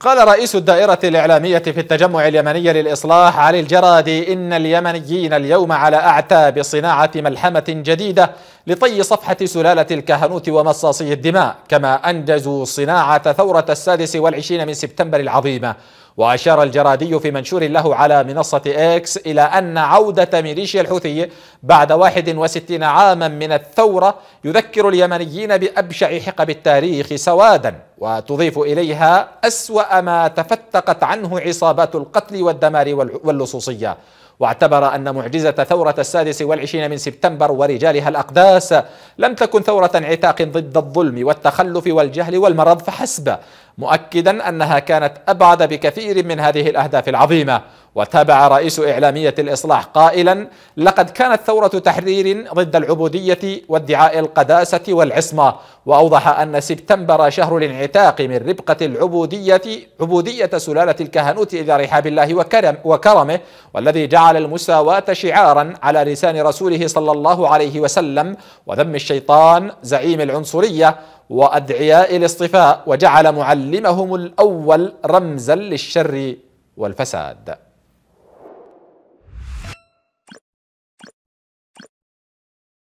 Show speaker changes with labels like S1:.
S1: قال رئيس الدائرة الإعلامية في التجمع اليمني للإصلاح علي الجرادي إن اليمنيين اليوم على أعتاب صناعة ملحمة جديدة لطي صفحة سلالة الكهنوت ومصاصي الدماء كما أنجزوا صناعة ثورة السادس والعشرين من سبتمبر العظيمة وأشار الجرادي في منشور له على منصة إكس إلى أن عودة ميليشيا الحوثي بعد 61 عاما من الثورة يذكر اليمنيين بأبشع حقب التاريخ سوادا وتضيف إليها أسوأ ما تفتقت عنه عصابات القتل والدمار واللصوصية واعتبر أن معجزة ثورة السادس والعشرين من سبتمبر ورجالها الأقداس لم تكن ثورة عتاق ضد الظلم والتخلف والجهل والمرض فحسب مؤكدا أنها كانت أبعد بكثير من هذه الأهداف العظيمة وتابع رئيس إعلامية الإصلاح قائلا لقد كانت ثورة تحرير ضد العبودية وادعاء القداسة والعصمة وأوضح أن سبتمبر شهر الانعتاق من ربقة العبودية عبودية سلالة الكهنوت إلى رحاب الله وكرم وكرمه والذي جعل المساواة شعارا على لسان رسوله صلى الله عليه وسلم وذم الشيطان زعيم العنصرية وأدعياء الاصطفاء وجعل معلم معلمهم الأول رمزا للشر والفساد